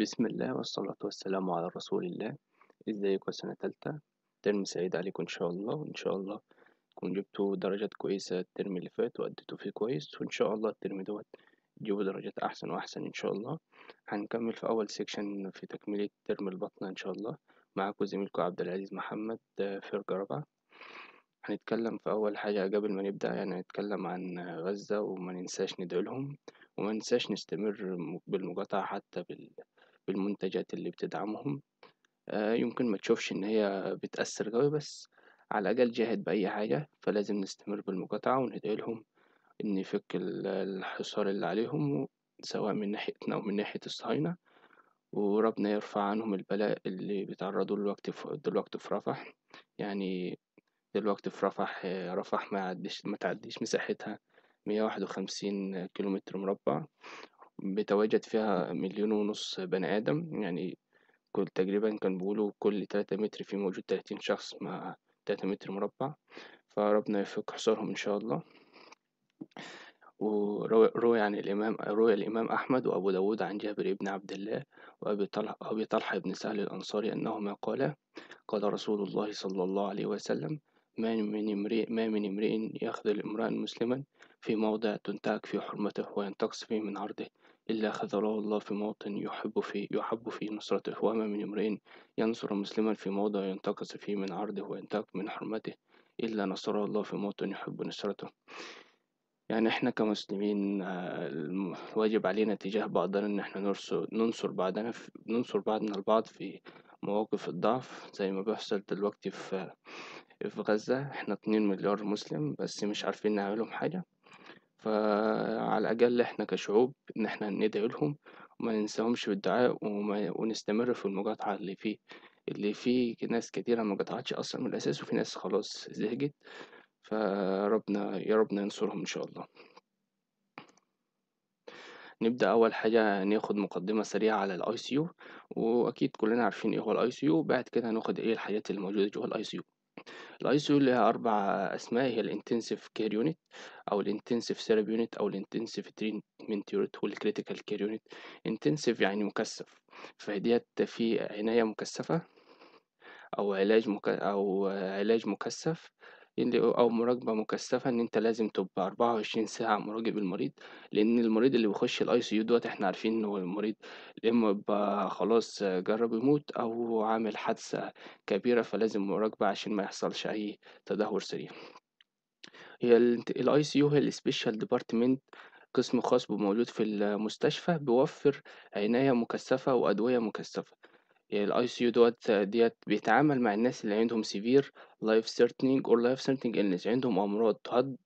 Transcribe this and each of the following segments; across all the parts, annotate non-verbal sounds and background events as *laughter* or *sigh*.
بسم الله والصلاة والسلام على رسول الله ازيكم سنة تالتة ترم سعيد عليكم ان شاء الله وان شاء الله تكون جبتوا درجات كويسة الترم اللي فات وأديتوا فيه كويس وان شاء الله الترم دوت تجيبوا درجات احسن واحسن ان شاء الله هنكمل في اول سيكشن في تكملة ترم البطنة ان شاء الله معاكم زميلكم عبد العزيز محمد فرقة آه، رابعة هنتكلم في اول حاجة قبل ما نبدأ يعني هنتكلم عن غزة وما ننساش ندعو لهم وما ننساش نستمر بالمقاطعة حتى بال بالمنتجات اللي بتدعمهم آه، يمكن ما تشوفش إن هي بتأثر قوي بس على الأقل جاهد بأي حاجة فلازم نستمر بالمقاطعة وندعي لهم إن يفك الحصار اللي عليهم سواء من ناحيتنا أو من ناحية الصهاينة وربنا يرفع عنهم البلاء اللي بيتعرضوا دلوقتي في دلوقتي في رفح يعني دلوقتي في رفح آه، رفح ما ما تعديش مساحتها مية واحد وخمسين كيلومتر مربع بيتواجد فيها مليون ونص بني آدم يعني كل تقريبا كان بيقولوا كل تلاتة متر في موجود تلاتين شخص مع تلاتة متر مربع فربنا يفك حصارهم إن شاء الله وروي عن الإمام روي الإمام أحمد وأبو داود عن جابر بن عبد الله وأبي طلحة أبي طلحة بن سهل الأنصاري أنهما قالا قال رسول الله صلى الله عليه وسلم ما من امرئ ما من امرئ يخذل امرأ مسلما في موضع تنتهك في حرمته وينتقص فيه من عرضه إلا خذله الله في موطن يحب فيه يحب فيه نصرته وما من امرئ ينصر مسلما في موضع ينتقص فيه من عرضه وينتهك من حرمته إلا نصره الله في موطن يحب نصرته يعني احنا كمسلمين آه، الواجب علينا تجاه بعضنا ان احنا ننصر بعضنا ننصر بعضنا البعض في مواقف الضعف زي ما بيحصل دلوقتي في في غزة احنا اتنين مليار مسلم بس مش عارفين نعملهم حاجة فعلى الأقل إحنا كشعوب إن إحنا ندعي لهم وما ننساهمش بالدعاء وما ونستمر في المقاطعة اللي فيه اللي فيه ناس كتيرة ما قطعتش أصلا من الأساس وفي ناس خلاص زهقت فربنا يا ربنا ينصرهم إن شاء الله. نبدأ أول حاجة ناخد مقدمة سريعة على الأي سي يو وأكيد كلنا عارفين إيه هو الأي سي يو بعد كده ناخد إيه الحاجات الموجودة جوه الأي سي يو الايسو لها اربع اسماء هي الانتنسيف كير يونت او الانتنسيف سيرب يونت او الانتنسيف تريتمنت يونت والكريتيكال كير يونت انتنسيف يعني مكثف فديت في عنايه مكثفه او علاج مك... او علاج مكثف أو مراقبة مكثفة إن أنت لازم تبقى 24 ساعة مراقب المريض لأن المريض اللي بيخش الأي سي يو دوت إحنا عارفين إن المريض يا إما يبقى خلاص جرب يموت أو عامل حادثة كبيرة فلازم مراقبة عشان ما يحصلش أي تدهور سريع. هي الاي سي يو هي السبيشال ديبارتمنت قسم خاص بموجود في المستشفى بيوفر عناية مكثفة وأدوية مكثفة الاي سي يو دوت ديت بيتعامل مع الناس اللي عندهم سيفير لايف ثريتنينج اور لايف ثريتنينج illness عندهم امراض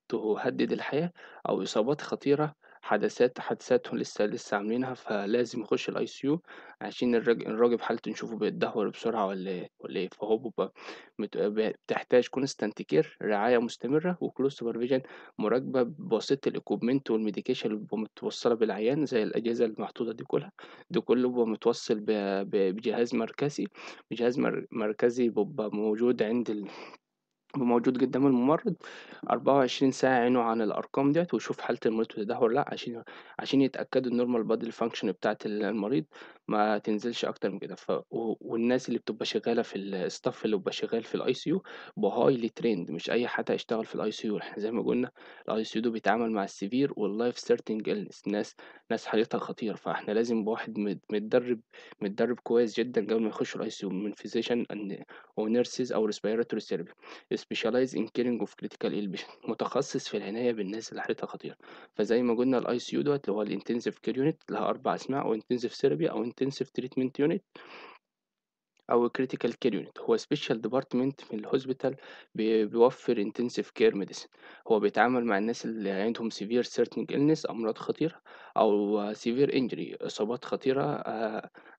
تهدد الحياه او اصابات خطيره حدثات حدثاتهم لسه لسه عاملينها فلازم يخش الاي سي يو عشان الراجل في حالته نشوفه بيتدهور بسرعه ولا ايه ولا ايه فهو بتحتاج كونستانت كير رعايه مستمره وكلوز سوبرفيجن مراقبه بواسطه الاكوبمنت والميديكيشن اللي بتبقى متوصله بالعيان زي الاجهزه المحطوطه دي كلها ده كله بيبقى متوصل بجهاز مركزي بجهاز مركزي بيبقى موجود عند ال موجود قدام الممرض 24 ساعة عينه عن الأرقام ديت ويشوف حالة المريض بتدهور لأ، عشان عشان يتأكدوا النورمال body function بتاعة المريض. ما تنزلش أكتر من كده ف و والناس اللي بتبقى شغالة في الستاف اللي بيبقى شغال في سي يو بهايلي تريند مش أي حد هيشتغل في الICU إحنا *laughs* يعني زي ما قُلنا الICU ده بيتعامل مع السيفير واللايف سيرتنج الناس ناس ناس حالتها خطيرة، فإحنا لازم بواحد واحد متدرب متدرب كويس جدًا قبل ما يخش يو من physician أو nurses أو respiratory therapy specialize in caring of critical ill *laughs* متخصص في العناية بالناس اللي حالتها خطيرة، فزي ما قُلنا يو دوت اللي هو الانتنسيف care unit لها اربع أسماء أو intensive therapy أو intensive treatment unit او critical care unit هو special department في الهوسبيتال بيوفر intensive care medicine هو بيتعامل مع الناس اللي عندهم severe certain illness امراض خطيره او severe injury اصابات خطيره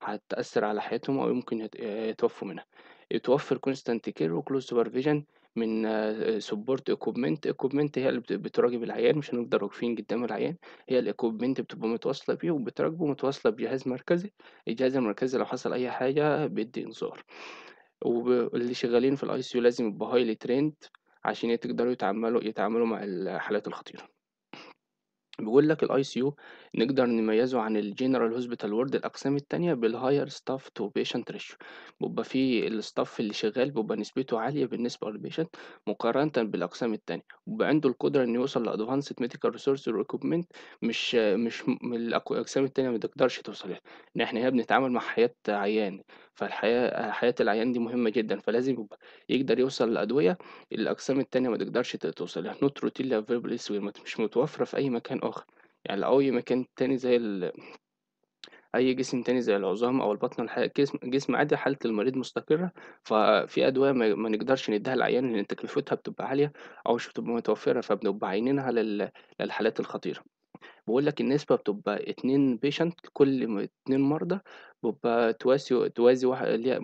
هتاثر على حياتهم او يمكن يتوفوا منها يتوفر constant care و close supervision من سبورت آه، equipment، اكوبمنت هي اللي بتراقب العيان، مش هنفضل واقفين قدام العيان، هي الاكوبمنت بتبقى متواصلة بيه وبتراقبه متواصلة بجهاز مركزي، الجهاز المركزي لو حصل أي حاجة بيدّي إنذار، واللي شغالين في الICU لازم يبقوا highly تريند عشان تقدروا يتعاملوا يتعاملوا مع الحالات الخطيرة. بيقول لك الاي سي يو نقدر نميزه عن الجنرال هوسبيتال وورد الاقسام التانية بالهاير ستاف تو بيشنت ريشيو بيبقى في الستاف اللي شغال بيبقى نسبته عاليه بالنسبه للبيشنت مقارنه بالاقسام التانية وبيبقى عنده القدره انه يوصل لادفانسد ميديكال ريسورس واكويبمنت مش مش من الاقسام التانية ما تقدرش توصل لها ان احنا هنا بنتعامل مع حياه عيان فالحياة حياة العيان دي مهمة جدًا، فلازم يقدر يوصل لأدوية الأقسام التانية ما تقدرش توصل لها، نوتروتيلا فيربلس مش متوفرة في أي مكان آخر، يعني لو أي مكان تاني زي ال أي جسم تاني زي العظام أو البطن الح جسم جسم عادي حالة المريض مستقرة، ففي أدوية ما ما نقدرش ندّيها للعيان لإن تكلفتها بتبقى عالية أو مش بتبقى متوفرة، فبنبقى عاينينها لل للحالات الخطيرة. بقول لك النسبة بتبقى اتنين بيشنت لكل اتنين مرضى بيبقى تواسي توازي واحد اللي هي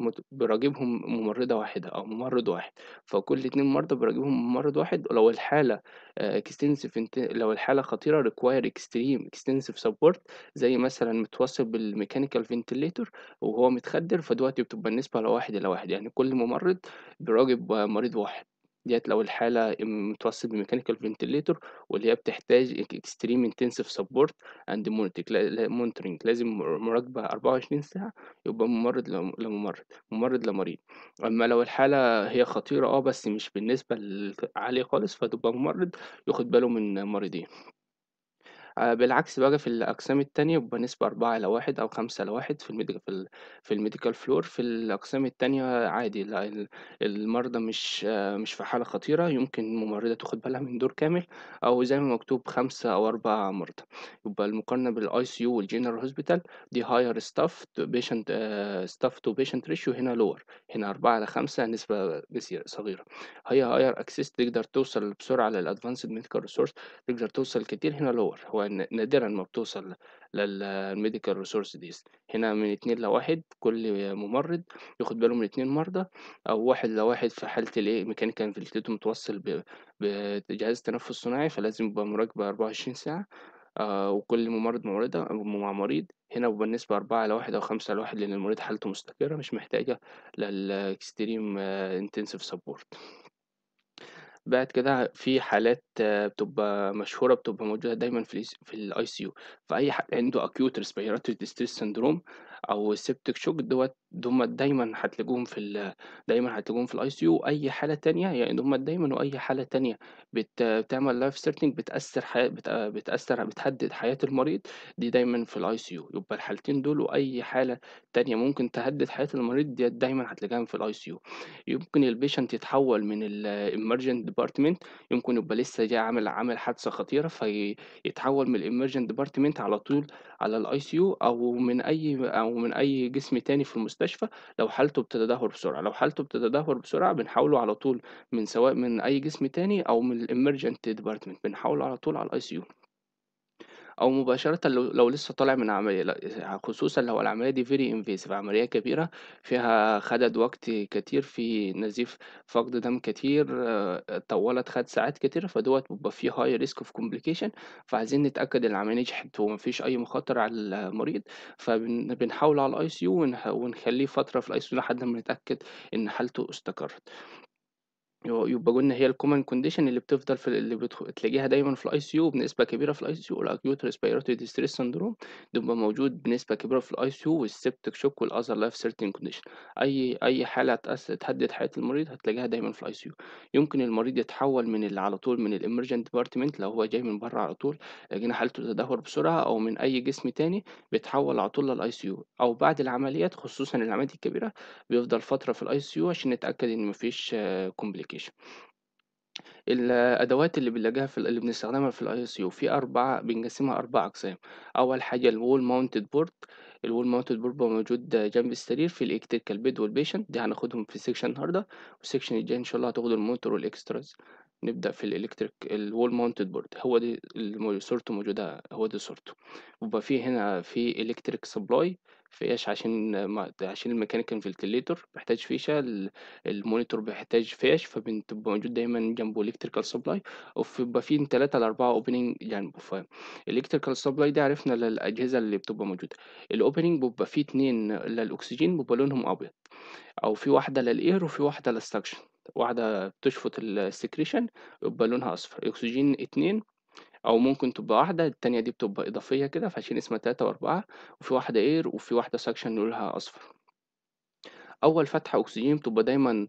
ممرضة واحدة أو ممرض واحد، فكل اتنين مرضى براجبهم ممرض واحد، ولو الحالة آآ آه، extensive لو الحالة خطيرة require extreme extensive support زي مثلًا متوصل بالميكانيكال فنتليتور وهو متخدر، فدلوقتي بتبقى النسبة على واحد إلى واحد يعني كل ممرض براجب مريض واحد. ديت لو الحالة متوصّل بميكانيكال فنتليتور واللي هي بتحتاج extreme intensive support and monitoring لازم مراقبة 24 ساعة، يبقى ممرّض لممرّض، ممرّض لمريض. أمّا لو الحالة هي خطيرة آه، بس مش بالنسبة عالية خالص، فتبقى ممرّض ياخُد باله من مريضين. آه، بالعكس بقى في الأقسام التانية بيبقى نسبة إلى واحد أو خمسة إلى في في الميديكال في الميديكال فلور في الأقسام التانية عادي لأ المرضى مش مش في حالة خطيرة، يمكن الممرضة تاخد بالها من دور كامل أو زي ما مكتوب خمسة أو أربعة مرضى. يبقى المقارنة بالICU والGeneral hospital دي higher staff to patient آآ آه، to patient ratio هنا lower هنا أربعة إلى خمسة نسبة جسيرة صغيرة. هي higher access تقدر توصل بسرعة للadvanced medical resource تقدر توصل كتير، هنا lower هو نادرا ما بتوصل للميديكال ريسورس ديز هنا من اتنين لواحد كل ممرض ياخد باله من اتنين مرضى او واحد لواحد في حالة الايه ميكانيكال فيلتيتو متوصل بجهاز تنفس صناعي فلازم يبقى مراقبة أربعة وعشرين ساعة آه وكل ممرض ممرضة مع مريض هنا بالنسبة أربعة على واحد أو خمسة على واحد لأن المريض حالته مستقرة مش محتاجة للإكستريم انتنسيف سبورت بعد كده في حالات بتبقى مشهورة بتبقى موجودة دايمًا في الـ في فأي حد عنده acute respiratory distress syndrome أو septic shock دوّة دوما دايمًا هتلاقوهم في ال دايمًا هتلاقوهم في سي يو اي حالة تانية يعني دوما دايمًا وأي حالة تانية بت بتعمل لايف سيرتنج بتأثّر حياة بت بتأثّر بتهدد حياة المريض، دي دايمًا في سي يو يبقى الحالتين دول وأي حالة تانية ممكن تهدد حياة المريض دي دايمًا هتلاقيها في سي يو يمكن البيشنت يتحوّل من الامرجنت ديبارتمنت يمكن يبقى لسه جاي عامل عامل حادثة خطيرة فيتحوّل من الامرجنت ديبارتمنت على طول على يو أو من أي أو من أي جسم تاني في المستشفى. المستشفى لو حالته بتتدهور بسرعة لو حالته بتتدهور بسرعة بنحاوله على طول من سواء من أي جسم تاني أو من الإمرجنت ديبارتمنت بنحاوله على طول على الأي سي يو أو مباشرةً لو لسه طالع من عملية، خصوصًا لو العملية دي فيري انفيسيف عملية كبيرة فيها خَدَت وقت كتير، في نزيف، فقد دم كتير، طوّلت، خَد ساعات كتير فدوت بيبقى فيه high risk of complication فعايزين نتأكد العملية نجحت ومفيش أي مخاطر على المريض، فبنحاول بنحاوله على الICU ونح ونخلّيه فترة في الICU لحد ما نتأكد إن حالته استقرت. يبقى قلنا هي الكومن condition اللي بتفضل في اللي بتخ... تلاقيها دايماً في يو بنسبة كبيرة في يو الاكيوت respiratory ديستريس syndrome ده موجود بنسبة كبيرة في يو والseptic shock والاذر life سيرتين condition أي أي حالة تأس... تهدد حياة المريض هتلاقيها دايماً في يو يمكن المريض يتحول من اللي على طول من الامرجنت department لو هو جاي من بره على طول لقينا حالته تدهور بسرعة أو من أي جسم تاني بيتحول على طول يو أو بعد العمليات خصوصًا العمليات الكبيرة بيفضل فترة في يو عشان نتأكد إن مفيش آه، complication الابلكيشن الادوات اللي بنلاقيها في اللي بنستخدمها في الاي اس يو في اربعه بنقسمها اربع اقسام اول حاجه الوول ماونتد بورد الوول ماونتد بورد موجود جنب السرير في الالكتريكال بيد والبيشنت دي هناخدهم في سيكشن النهارده والسيكشن الجاي ان شاء الله هتاخدوا المونتور والاكستراز نبدا في الالكتريك الوول ماونتد بورد هو دي صورته موجوده هو دي صورته وبقى في هنا في الكتريك سبلاي فيش عشان ما عشان الميكانيكال فنتليتور بيحتاج فيشة المونيتور بيحتاج فيش فبتبقى موجود دايما جنبه الكتريكال سبلاي وبيبقى فيه من تلاتة لأربعة اوبننج جنبه فالإلكتريكال سبلاي ده عرفنا للأجهزة اللي بتبقى موجودة الأوبننج بيبقى فيه اتنين للأكسجين بيبقى لونهم أبيض أو في واحدة للإير وفي واحدة للسكشن واحدة بتشفط السكريشن يبقى لونها أصفر أكسجين اتنين أو ممكن تبقى واحدة، التانية دي بتبقى إضافية كده، فعشان اسمها 3 و4، وفي واحدة air وفي واحدة ساكشن لونها أصفر. أول فتحة أكسجين بتبقى دايمًا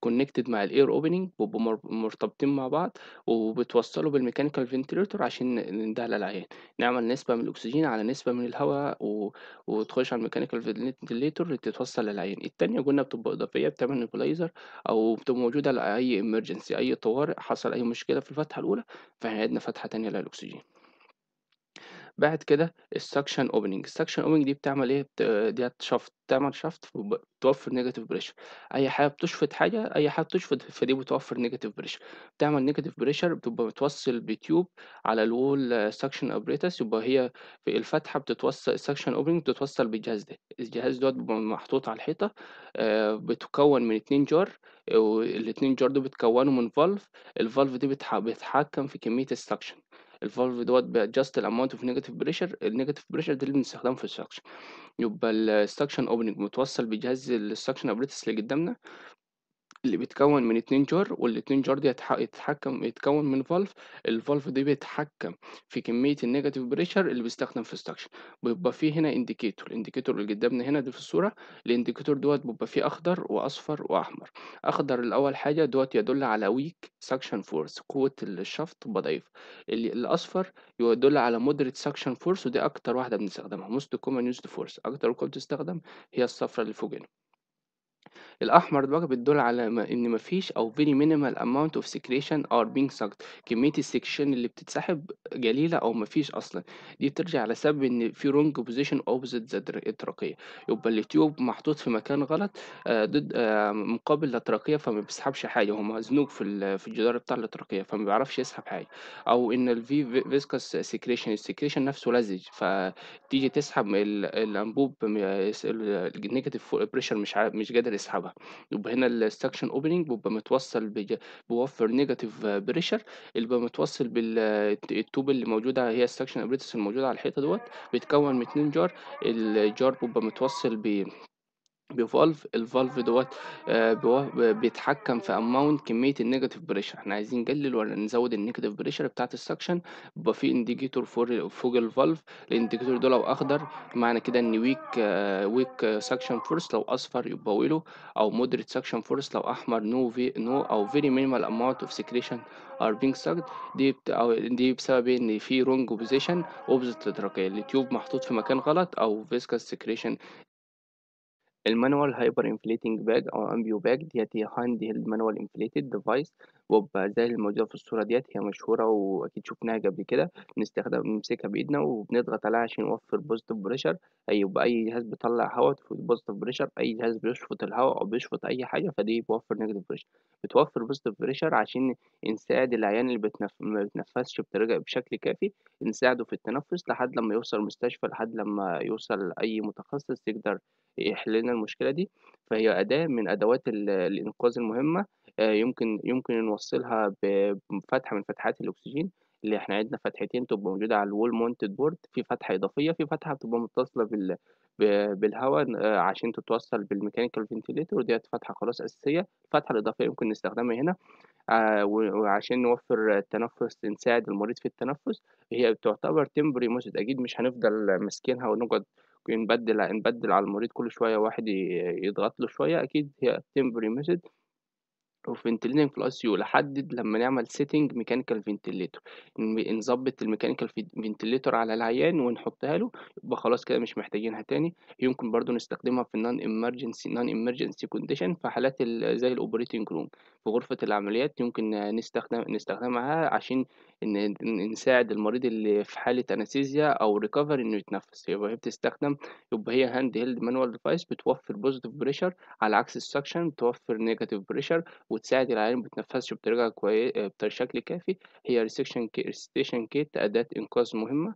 كونكتد آمم، مع الاير اوبننج بيبقوا مرتبطين مع بعض، وبتوصّله بالميكانيكال فنتليتور عشان ندهل العيان، نعمل نسبة من الأكسجين على نسبة من الهواء و وتخش على الميكانيكال فنتليتور تتوصّل للعيان، التانية قُلنا بتبقى إضافية بتعمل نيبولايزر أو بتبقى موجودة لأي امرجنسي أي طوارئ حصل أي مشكلة في الفتحة الأولى، فإحنا عندنا فتحة تانية للأكسجين. بعد كده السكشن اوبننج السكشن اوبننج دي بتعمل ايه ديت شفط بتعمل شفط بتوفر نيجاتيف بريشر اي حاجه بتشفط حاجه اي حاجه بتشفط فدي بتوفر نيجاتيف بريشر بتعمل نيجاتيف بريشر بتبقى بتوصل بتيوب على الوول سكشن ابريتس يبقى هي في الفتحه بتتوصل السكشن اوبننج بتتوصل بالجهاز ده الجهاز دوت بيبقى محطوط على الحيطه آه، بتكون من اتنين جار والاتنين جار دول بيتكونوا من فالف الفالف دي بتحكم في كميه السكشن الفالف دوت بادجست الاماونت اوف نيجاتيف بريشر النيجاتيف بريشر ده اللي بنستخدمه في السكشن يبقى السكشن اوبننج متوصل بجهاز السكشن ابريتس اللي قدامنا اللي بيتكون من اتنين جار والاتنين جار دي يتحكم يتكون من فالف الفالف دي بيتحكم في كمية النيجاتيف بريشر اللي بيستخدم في السكشن بيبقى فيه هنا انديكيتور الانديكيتور اللي قدامنا هنا دي في الصورة الانديكيتور دوت بيبقى فيه أخضر وأصفر وأحمر أخضر الأول حاجة دوت يدل على ويك سكشن فورس قوة الشفط بضعيف اللي الأصفر يدل على مودريت سكشن فورس ودي أكتر واحدة بنستخدمها موست كومن يوزد فورس أكتر قوة بتستخدم هي الصفرة اللي فوق هنا الأحمر دلوقتي بتدل على ما إن مفيش أو very minimal amount of secretion are being sucked كمية السكشن اللي بتتسحب قليلة أو مفيش أصلا دي بترجع على سبب إن في wrong position opposite the الترقية يبقى التيوب محطوط في مكان غلط آه، ضد آه، مقابل للترقية فما بيسحبش حاجة هو مزنوق في في الجدار بتاع الترقية فما بيعرفش يسحب حاجة أو إن الفي فيسكس سكريشن السكريشن نفسه لزج فتيجي تسحب الأنبوب النيجاتيف بريشر مش مش قادر يسحبها يبقى هنا السكشن اوبننج بيبقى متوصل بوفر نيجاتيف بريشر اللي بيبقى متوصل بالتوب اللي موجوده هي السكشن ابريتس الموجوده على الحيطه دوت بيتكون من اتنين جار الجار بيبقى متوصل ب بي بفالف الفالف دوت آه، بيتحكم في اماونت كميه النيجاتيف بريشر احنا عايزين نقلل ولا نزود النيجاتيف بريشر بتاعه السكشن يبقى في انديكيتور فوق فوق الفالف الانديكيتور ده لو اخضر معنى كده ان ويك ويك سكشن فورس لو اصفر يبقى ويلو او مودريت سكشن فورس لو احمر نو في نو او فيري مينيمال اماونت اوف سكريشن ار بينج سكت دي أو دي بسبب ان في رونج بوزيشن اوبزيت للرقيه التيوب محطوط في مكان غلط او فيسكاس سكريشن المانوال هايبر انفليتنج باج او امبيو باج ديت هي هاند هيلد مانوال انفليتد ديفايس بوب زي الموجوده في الصورة ديت هي مشهورة وأكيد شُفناها قبل كده، بنستخدم بنمسكها بإيدنا وبنضغط عليها عشان نوفّر بريشر أي يبقى أي جهاز بيطلّع هوا بوزيتيف بريشر أي جهاز بيشفط الهوا أو بيشفط أي حاجة، فدي بتوفّر نيجاتيف بريشر بتوفّر بوزيتيف بريشر عشان نساعد العيان اللي بتنف ما بتنفسش بطريقة بشكل كافي، نساعده في التنفُّس لحد لمّا يوصل مستشفى، لحد لمّا يوصل أي متخصص يقدر يحل لنا المشكلة دي، فهي أداة من أدوات الإنقاذ المهمة آه، يمكن يمكن نوصّلها بفتحة من فتحات الأكسجين، اللي إحنا عندنا فتحتين تبقى موجودة على الوول مونتد بورد في فتحة إضافية، في فتحة بتبقى متصلة بال بالهواء بالهوا عشان تتوصّل بالميكانيكال ventilator ديّة فتحة خلاص أساسية، الفتحة الإضافية يمكن نستخدمها هنا آه، وعشان نوفّر التنفُّس، نساعد المريض في التنفُّس، هي تعتبر تمبري method أكيد مش هنفضل ماسكينها ونقعد نبدّل نبدّل على المريض كل شوية واحد يضغط له شوية، أكيد هي تمبري method وفنتليتنج بلس يو لحدد لما نعمل سيتنج ميكانيكال فنتليتور نظبط الميكانيكال فنتليتور على العيان ونحطها له يبقى خلاص كده مش محتاجينها تاني يمكن برضو نستخدمها في النون امرجنسي نون امرجنسي كونديشن في حالات زي الاوبريتنج روم في غرفه العمليات يمكن نستخدم نستخدمها عشان إن نساعد المريض اللي في حالة أنستيزيا أو ريكفري إنه يتنفس يبقى هي بتستخدم يبقى هي هاند هيلد مانوال ديفايس بتوفر بوزيتيف بريشر على عكس السكشن بتوفر نيجاتيف بريشر وتساعد العيان ما بتنفسش بطريقة كويسة بشكل كافي هي ريسكشن كي ريستيشن كيت أداة إنقاذ مهمة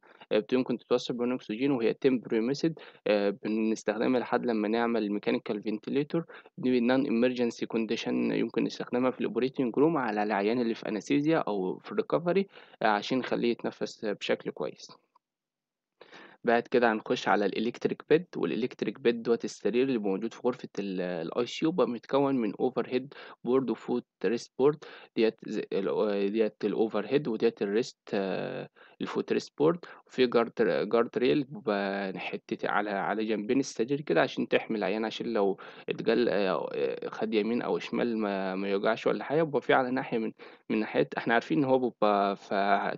يمكن تتوصل بين أكسجين وهي تمبريميسد آه، بنستخدمها لحد لما نعمل ميكانيكال فنتليتور دي نان امرجنسي كونديشن يمكن استخدامها في الاوبريتنج روم على العيان اللي في انستيزيا او في الريكفري آه، عشان نخليه يتنفس بشكل كويس بعد كده هنخش على الالكتريك بيد والالكتريك بيد دوت السرير اللي موجود في غرفه الاي سي يو بقى متكون من اوفر هيد بورد وفوت ريست بورد ديت آه، ديت الاوفر هيد وديت الريست الفوتر سبورت وفي جارد جارد ريل حتتي على على جنبين السرير كده عشان تحمي العيان عشان لو اتجل آه، خد يمين او شمال ما, ما يوجعش ولا حاجه وبيبقى في على ناحيه من من ناحيه احنا عارفين ان هو بيبقى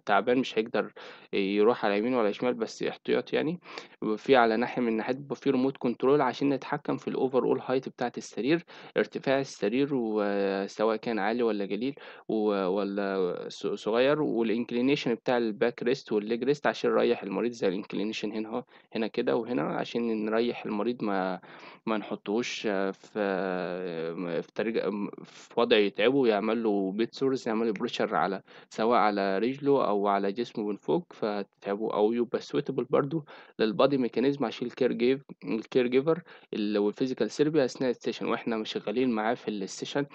تعبان مش هيقدر يروح على يمين ولا شمال بس احتياط يعني وفي في على ناحيه من ناحيه بيبقى في ريموت كنترول عشان نتحكم في الاوفر اول هايت بتاعه السرير ارتفاع السرير وسواء كان عالي ولا جليل ولا صغير والانكلينيشن بتاع الباك ريست والليج ريست عشان نريح المريض زي الانكلينيشن هنا اهو هنا كده وهنا عشان نريح المريض ما ما نحطوش في في طريقه في وضع يتعبه يعمل له بيت سورس يعمل له بريشر على سواء على رجله او على جسمه من فوق فتتعبه او يبقى سويتبل برضه للبادي ميكانيزم عشان الكير جيف الكير جيفر والفيزيكال ثيرابي اثناء السيشن واحنا مشغلين معاه في السيشن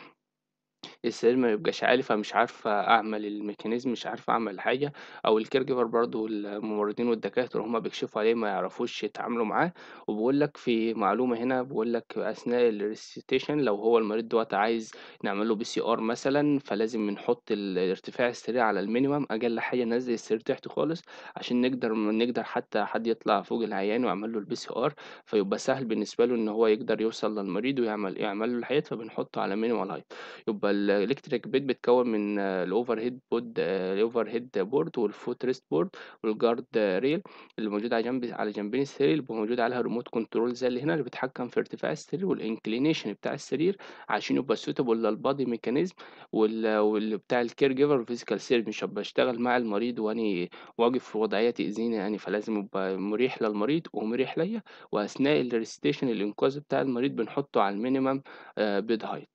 السرير ما يبقاش عالي فمش عارفة أعمل الميكانيزم مش عارفة أعمل حاجة أو الكيرجيفر برضه الممرضين والدكاترة هما بيكشفوا عليه ما يعرفوش يتعاملوا معاه، وبقول لك في معلومة هنا بقول لك أثناء الريسيتيشن لو هو المريض دوت عايز نعمل له ار مثلًا فلازم نحُط الارتفاع ارتفاع السرير على المينيمم أقل حاجة ننزّل السرير تحت خالص عشان نقدر نقدر حتى حد يطلع فوق العيان ويعمل له البي سي ار فيبقى سهل بالنسبة له إن هو يقدر يوصل للمريض ويعمل يعمل له الحاجات فبنحُطه على مينيمال هايت يبقى الالكتريك بيت بتكون من الاوفر هيد بود الاوفر هيد بورد والفوت ريست بورد والجارد ريل اللي موجود على جنب على جنبين السرير اللي موجود عليها ريموت كنترول زي اللي هنا اللي بيتحكم في ارتفاع السرير والانكلينيشن بتاع السرير عشان يبقى سوتابل للبادي ميكانيزم واللي بتاع الكير جيفر فيزيكال سيرف مش بشتغل مع المريض واني واقف في وضعيه تاذيني يعني فلازم ابقى مريح للمريض ومريح ليا واثناء الريستيشن الانقاذ بتاع المريض بنحطه على المينيمم بيد هايت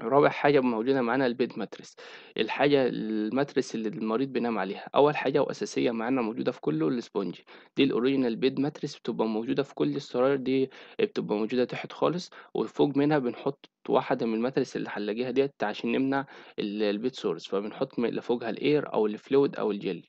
رابع حاجة موجودة معانا البيد ماتريس الحاجة الماتريس اللي المريض بينام عليها أول حاجة وأساسية معانا موجودة في كله الاسبونج دي الأوريجينال بيد ماتريس بتبقى موجودة في كل السراير دي بتبقى موجودة تحت خالص وفوق منها بنحط واحدة من الماتريس اللي هنلاقيها ديت عشان نمنع البيت سورس فبنحط لفوقها الإير أو الفلويد أو الجيل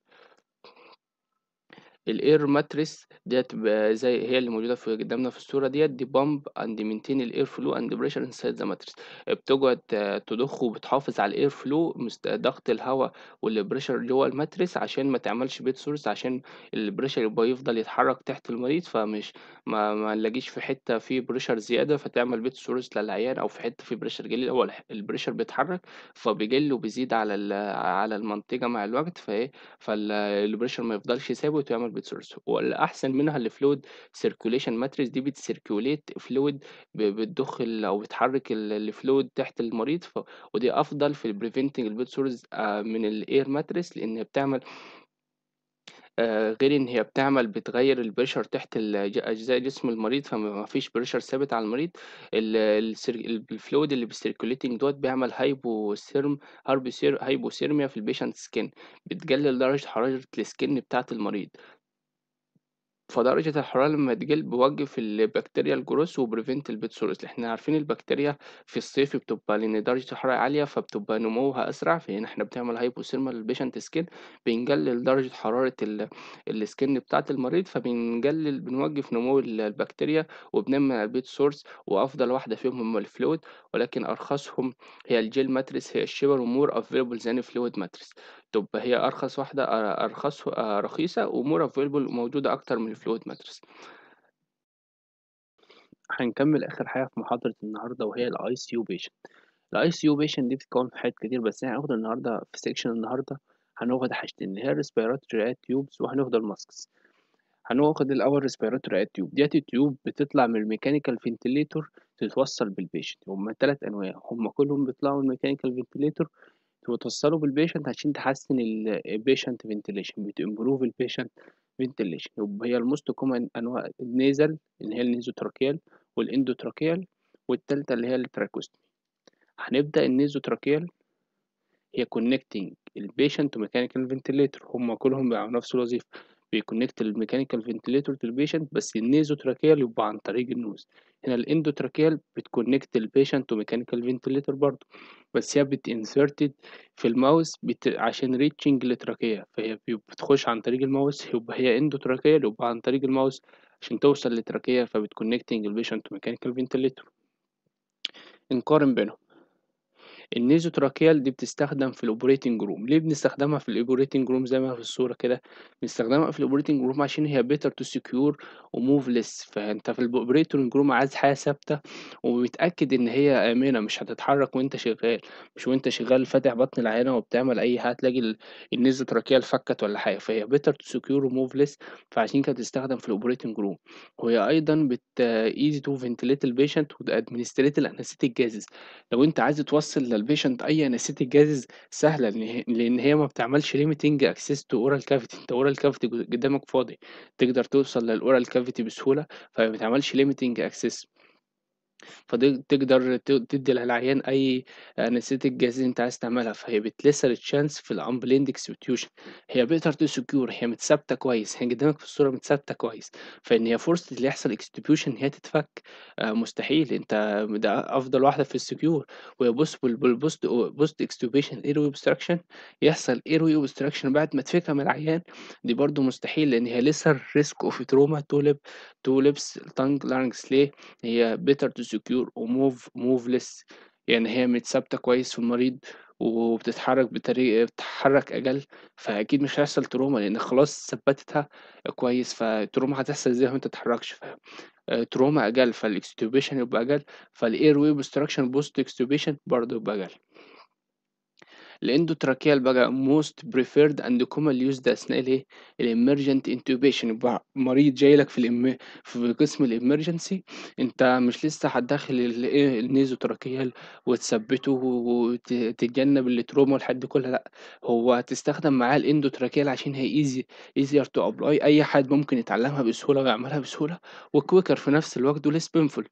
الاير ماتريس ديت زي هي اللي موجوده في قدامنا في الصوره ديت دي بامب اند مينتين الاير فلو اند بريشر انسايد ذا ماتريس بتقعد تضخ وبتحافظ على الاير فلو ضغط الهواء والبريشر جوه الماتريس عشان ما تعملش بيت سورس عشان البريشر يبقى يفضل يتحرك تحت المريض فمش ما ما نلاقيش في حته في بريشر زياده فتعمل بيت سورس للعيان او في حته في بريشر قليل هو البريشر بيتحرك فبيجل وبيزيد على على المنطقه مع الوقت فايه فالبريشر ما يفضلش ثابت ويعمل بتسورس ولا احسن منها اللي فلويد سيركوليشن ماتريس دي بتسيركيوليت فلويد بتضخ او بتحرك الفلويد تحت المريض ف... ودي افضل في البريفنتنج البيت سورس من الاير ماتريس لان بتعمل آه، غير ان هي بتعمل بتغير البريشر تحت اجزاء جسم المريض فما فيش بريشر ثابت على المريض الفلويد اللي بيسيركوليتنج دوت بيعمل هايبوثيرم هايبوثيرميا في البيشنت سكين بتقلل درجه حراره السكن بتاعه المريض فدرجة الحرارة لمّا تقل بوقف البكتيريا الجروس وبريفنت البيت إحنا عارفين البكتيريا في الصيف بتبقى لإن درجة الحرارة عالية، فبتبقى نموها أسرع، فهنا إحنا بنعمل hypothermia للبيشنت skin بنقلل درجة حرارة السكن بتاعة المريض، فبنقلل بنوقّف نمو البكتيريا وبنمنع البيتسورس وأفضل واحدة فيهم هم الفلويد ولكن أرخصهم هي الجيل ماتريس هي الشبر ومور افيلبل than fluid ماتريس طب هي ارخص واحده ارخص رخيصه ومور افيلبل وموجوده اكتر من الفلويد ماترس هنكمل اخر حاجه في محاضره النهارده وهي الاي سي يو بيشنت الاي سي يو بيشنت دي بتتكون في حاجات كتير بس هناخد النهارده في سيكشن النهارده هناخد حاجتين اللي هي الريسبيراتوري تيوبز وهناخد الماسكس هناخد الاول ريسبيراتوري تيوب ديت التيوب بتطلع من الميكانيكال فنتليتور تتوصل بالبيشنت هما تلات انواع هما كلهم بيطلعوا من الميكانيكال فنتليتور وتوصله بالبيشنت عشان تحسن البيشنت فنتليشن بتمبروف البيشنت فنتليشن وهي الموست كومن انواع النيزل اللي هي النيزوتراكيال والاندوتراكيال والتالتة اللي هي التراكوستمي هنبدأ النيزوتراكيال هي كونكتنج البيشنت وميكانيكال فنتليتور هما كلهم بيعملوا نفس الوظيفة بيكونكت الميكانيكال فنتليتور للبيشنت بس النيزوتراكيال يبقى عن طريق النوز هنا الاندوتراكيال بتكونكت البيشنت وميكانيكال فنتليتر برضو بس هي بتانسرتد في الماوس بت... عشان ريتشنج لتراكية فهي بتخش عن طريق الماوس يبقى هي اندوتراكيال يبقى عن طريق الماوس عشان توصل لتراكية فبتكونكتنج البيشنت وميكانيكال فنتليتر نقارن بينهم النيزوتراكيال دي بتستخدم في الاوبريتنج روم ليه بنستخدمها في الاوبريتنج روم زي ما في الصوره كده بنستخدمها في الاوبريتنج روم عشان هي بيتر تو سكيور وموف ليس فانت في الاوبريتنج روم عايز حاجه ثابته ومتاكد ان هي امنه مش هتتحرك وانت شغال مش وانت شغال فاتح بطن العينه وبتعمل اي حاجه تلاقي النيزوتراكيال فكت ولا حاجه فهي بيتر تو سكيور وموف ليس فعشان كده بتستخدم في الاوبريتنج روم وهي ايضا بت ايزي تو فنتليت البيشنت وادمنستريت الانستيك جازز لو انت عايز توصل البيشنت اي انستيك جازز سهله لان لأن هي ما بتعملش ليميتنج اكسس تو اورال كافيتي انت اورال كافيتي قدامك فاضي تقدر توصل للاورال كافيتي بسهوله فما بتعملش ليميتنج اكسس فتقدر تدّي للعيان أي أنستيك جذري أنت عايز تعملها، فهي بتلسر تشانس في الامبليند execution هي better تو سكيور هي متثابتة كويس، هي قدّامك في الصورة متثابتة كويس، فإن هي فرصة اللي يحصل execution إن هي تتفك آه، مستحيل أنت ده أفضل واحدة في الsecure وpossible بوست بوست extubation airway ابستراكشن يحصل airway ابستراكشن بعد ما تفكها من العيان، دي برده مستحيل لإن هي لسر ريسك اوف تروما تولب تولبس تانج lips ليه؟ هي بيتر تو سكيور وموف موفلس يعني هي متثابته كويس في المريض وبتتحرك بطريقه بتتحرك اجل فاكيد مش هيحصل تروما لان خلاص ثبتتها كويس فتروما هتحصل ازاي وانت تتحركش آه، تروما اجل فالاكستوبيشن يبقى اجل فالاير ويب obstruction بوست اكستوبيشن برضه يبقى اجل الاندوتراكيال بقى most preferred and commonly used اثناء الايه الامرجنت انتوبيشن مريض جاي لك في الام في قسم الامرجنسي انت مش لسه هتدخل الايه النيزوتراكيال وتثبته وتتجنب التروما دي كلها لا هو هتستخدم معاه الاندوتراكيال عشان هي ايزي ايزير تو ابلاي اي حد ممكن يتعلمها بسهوله ويعملها بسهوله وكويكر في نفس الوقت وليس بينفول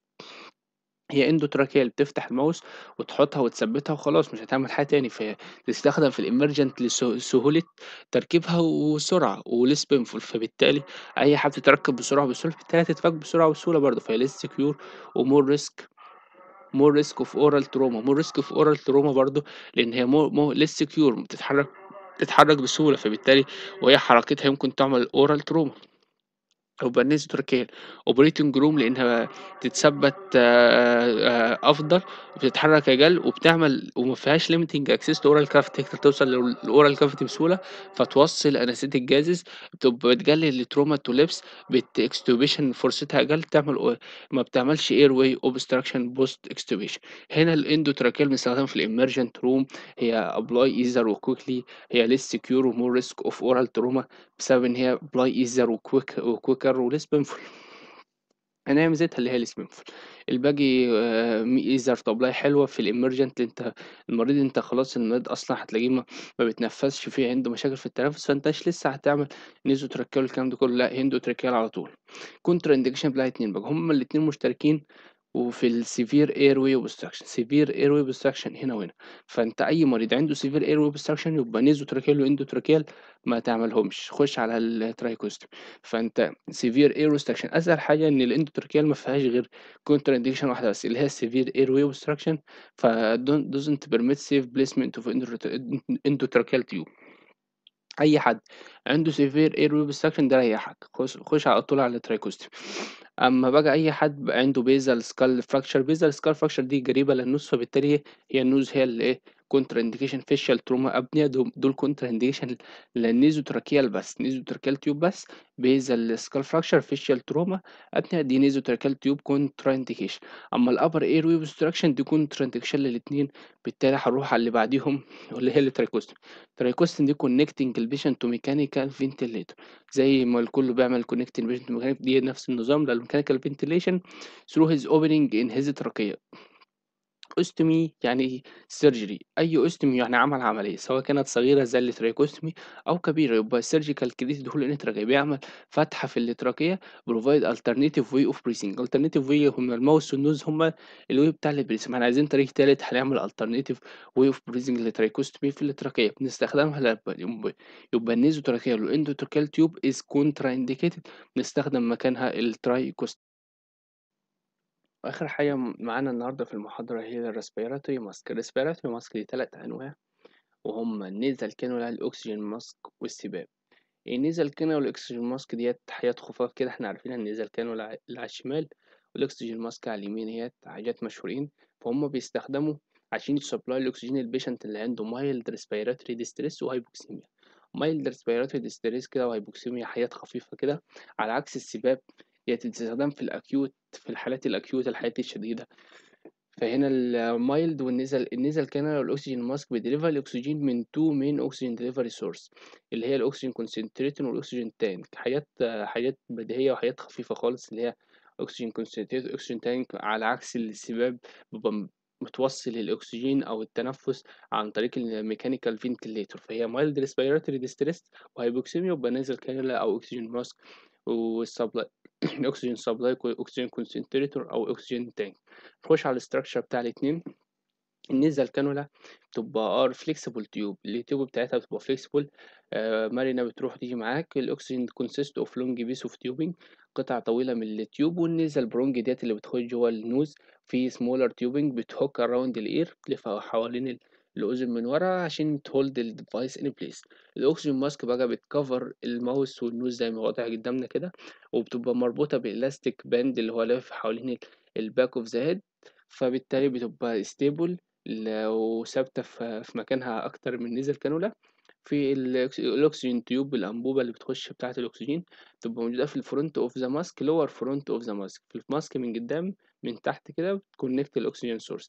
هي اندوتراكيال بتفتح الماوس وتحطها وتثبتها وخلاص مش هتعمل حاجة تاني فتستخدم في الإمرجنت لسهولة تركيبها وسرعة وليس بينفول فبالتالي أي حاجة بتتركب بسرعة وبسهولة فبالتالي هتتفك بسرعة وبسهولة برضه فهي ليس سكيور ومور ريسك مور ريسك اوف اورال تروما مور ريسك اوف اورال تروما برضه لأن هي مور ليس سكيور بتتحرك بتتحرك بسهولة فبالتالي وهي حركتها يمكن تعمل اورال تروما او وبرنامج تركيا اوبريتنج روم لانها تتثبت آه، آه، افضل وبتتحرك اجل وبتعمل وما فيهاش ليميتنج اكسس تو اورال كافيتي تقدر توصل للاورال كافيتي بسهوله فتوصل انستيك جازز بتقلل التروما تو توليبس بالاكستوبيشن فرصتها اجل تعمل ما بتعملش اير واي اوبستراكشن بوست اكستوبيشن هنا الاندو الاندوتراكيال بنستخدمها في الامرجنت روم هي ابلاي ايزر وكويكلي هي ليس سكيور ومور ريسك اوف اورال تروما بسبب ان هي ابلاي ايزر وكويك وكويك الكر والسبنفول *laughs* انا هي ميزتها اللي هي السبنفول الباجي ايزر آه، طبلة حلوه في الامرجنت انت المريض انت خلاص المريض اصلا هتلاقيه ما, ما بيتنفسش فيه عنده مشاكل في التنفس فانتش لسه هتعمل نيزو تراكيال الكلام ده كله لا هندو تراكيال على طول كونترا اندكشن بتاع اتنين بقى هما الاتنين مشتركين وفي السيفير ايروي اوبستراكشن سيفير ايروي اوبستراكشن هنا وهنا فانت اي مريض عنده سيفير ايروي اوبستراكشن يبقى نيزو تراكيال واندو تراكيال ما تعملهمش خش على الترايكوستوم فانت سيفير ايروي اوبستراكشن اسهل حاجه ان الاندو تراكيال ما فيهاش غير كونتر انديكشن واحده بس اللي هي السيفير ايروي اوبستراكشن ف بيرميت سيف بليسمنت اوف اندو تراكيال تيوب اي حد عنده سيفير اير ويب obstruction ده ريحك خش, على طول على الترايكوستوم اما بقى اي حد عنده بيزل سكال فراكشر بيزل سكال فراكشر دي قريبه للنوز فبالتالي هي النوز هي اللي ايه كونترا انديكيشن فيشال تروما ابنيا دول كونترا انديكيشن للنيزوتراكيال بس نيزوتراكيال تيوب بس بيزل سكال فراكشر فيشال تروما ابنيا دي نيزوتراكيال تيوب كونترا انديكيشن اما الابر اير ويب ستراكشن دي كونترا انديكيشن للاثنين بالتالي هنروح على اللي بعديهم واللي هي الترايكوستم الترايكوستم دي كونكتنج البيشنت تو ميكانيكال فنتليتور زي ما الكل بيعمل كونكت البيشنت دي نفس النظام للميكانيكال فنتليشن ثرو هيز اوبننج ان هيز تراكيا أستمي يعني سيرجري أي أستمي يعني عمل عملية سواء كانت صغيرة زي التراكوستمي أو كبيرة يبقى سيرجيكال كريس دخول الانتراكية بيعمل فتحة في الاتراكية بروفايد alternative way of breathing alternative way هم الماوس والنوز هم الواي بتاع البريس احنا عايزين طريق تالت هنعمل alternative way of breathing للتراكوستمي في الاتراكية بنستخدمها للبني. يبقى النيزوتراكيال والاندوتراكيال تيوب كونترا contraindicated بنستخدم مكانها الترايكوستمي وآخر حاجة معانا النهاردة في المحاضرة هي الريسبيراتوري ماسك الريسبيراتوري ماسك ليه تلات أنواع وهما النيزل كانولا الأكسجين ماسك والسباب النيزل كانولا والأكسجين ماسك ديت حاجات خفاف كده احنا عارفينها النيزل كانولا اللي على الشمال والأكسجين ماسك على اليمين هي حاجات مشهورين فهم بيستخدموا عشان يسبلاي الأكسجين للبيشنت اللي عنده مايلد ريسبيراتوري ديستريس وهايبوكسيميا مايلد ريسبيراتوري ديستريس كده وهايبوكسيميا حاجات خفيفة كده على عكس السباب هي تستخدم في الأكيوت في الحالات الأكيوت الحالات الشديدة فهنا المايلد والنزل النزل كان الاكسجين ماسك بيدليفر الاكسجين من تو مين أكسجين دليفري سورس اللي هي الاكسجين كونسنتريتن والاكسجين تانك حاجات حاجات بديهيه وحاجات خفيفه خالص اللي هي اكسجين كونسنتريتن واكسجين تانك على عكس السباب بيبقى متوصل للاكسجين او التنفس عن طريق الميكانيكال فينتليتور فهي مايلد ريسبيراتوري ديستريس وهيبوكسيميا وبنزل نازل او اكسجين ماسك والسبلاي الاكسجين *clears throat* سبلاي واكسجين كونسنتريتور او اكسجين تانك نخش على الاستراكشر بتاع الاتنين النزه الكانولا بتبقى ار فليكسيبل تيوب التيوب بتاعتها بتبقى فليكسيبل آه، مارينا مرنه بتروح تيجي معاك الاكسجين كونسيست اوف لونج بيس اوف تيوبينج قطع طويله من التيوب والنزه البرونج ديت اللي بتخش جوه النوز في سمولر تيوبينج بتهوك اراوند الاير بتلفها حوالين الاذن من ورا عشان تهولد الديفايس ان بليس الاكسجين ماسك بقى بتكفر الماوس والنوز زي ما واضح قدامنا كده وبتبقى مربوطه بالاستيك باند اللي هو لف حوالين الباك اوف ذا هيد فبالتالي بتبقى ستيبل وثابته في مكانها اكتر من نزل كانولا في الاكسجين تيوب الانبوبه اللي بتخش بتاعه الاكسجين تبقى موجوده في الفرونت اوف ذا ماسك لور فرونت اوف ذا ماسك في الماسك من قدام من تحت كده بتكونكت الاكسجين سورس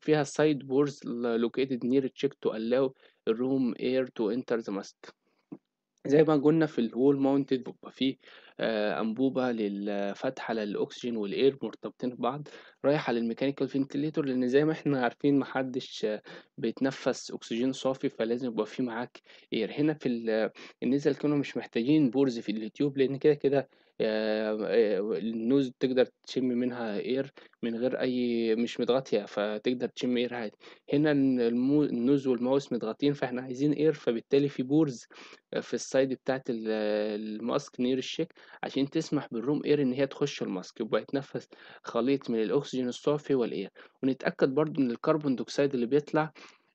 فيها سايد بورز لوكيتد نير تشيك تو الاو الروم اير تو انتر ذا ماسك زي ما قلنا في الوول ماونتد بيبقى فيه آه، انبوبه للفتحه للاكسجين والاير مرتبطين ببعض رايحه للميكانيكال فنتليتور لان زي ما احنا عارفين محدش بيتنفس اكسجين صافي فلازم يبقى فيه معاك اير هنا في النزل كانوا آه، مش محتاجين بورز في اليوتيوب لان كده كده آه، آه، النوز تقدر تشم منها اير من غير اي مش متغطيه فتقدر تشم اير عادي هنا النوز والماوس متغطين فاحنا عايزين اير فبالتالي في بورز في السايد بتاعت الماسك نير الشيك عشان تسمح بالروم اير ان هي تخش الماسك يبقى يتنفس خليط من الاكسجين الصافي والاير ونتاكد برضو ان الكربون دوكسيد اللي بيطلع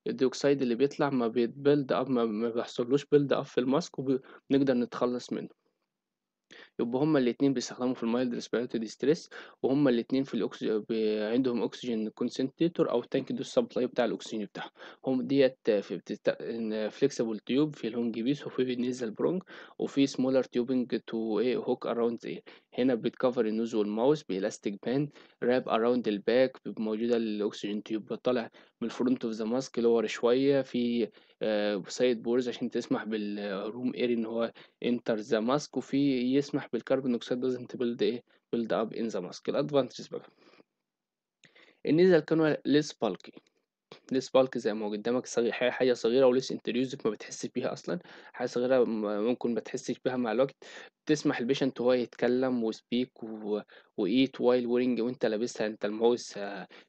الديوكسيد اللي بيطلع ما بيتبلد اب ما بيحصلوش بيلد اب في الماسك ونقدر نتخلص منه يبقى هما الاتنين بيستخدموا في المايلد ريسبيراتوري ديستريس وهما الاتنين في الأكس... عندهم اكسجين كونسنتريتور او تانك دو سبلاي بتاع الاكسجين بتاعهم هم ديت في بتت... فليكسبل تيوب في لونج بيس وفي فينيزال برونج وفي سمولر تيوبنج تو ايه هوك اراوند ايه هنا بتكفر النوز والماوس بإلاستيك باند راب أراوند الباك موجودة الأكسجين تيوب بتطلع من الفرونت أوف ذا ماسك لور شوية في سايد آه، بورز عشان تسمح بالروم اير إن هو انتر ذا ماسك وفي يسمح بالكربون أوكسيد دازنت بيلد إيه بيلد أب إن ذا ماسك الأدفانتجز بقى النيزل كانوا ليس بالكي ليس بالك زي ما هو قدامك حاجة حاجة صغيرة وليس انتريوزك ما بتحسش بيها أصلا حاجة صغيرة ممكن ما تحسش بيها مع الوقت بتسمح البيشنت هو يتكلم وسبيك وإيت وايل ويرنج وأنت لابسها أنت الماوس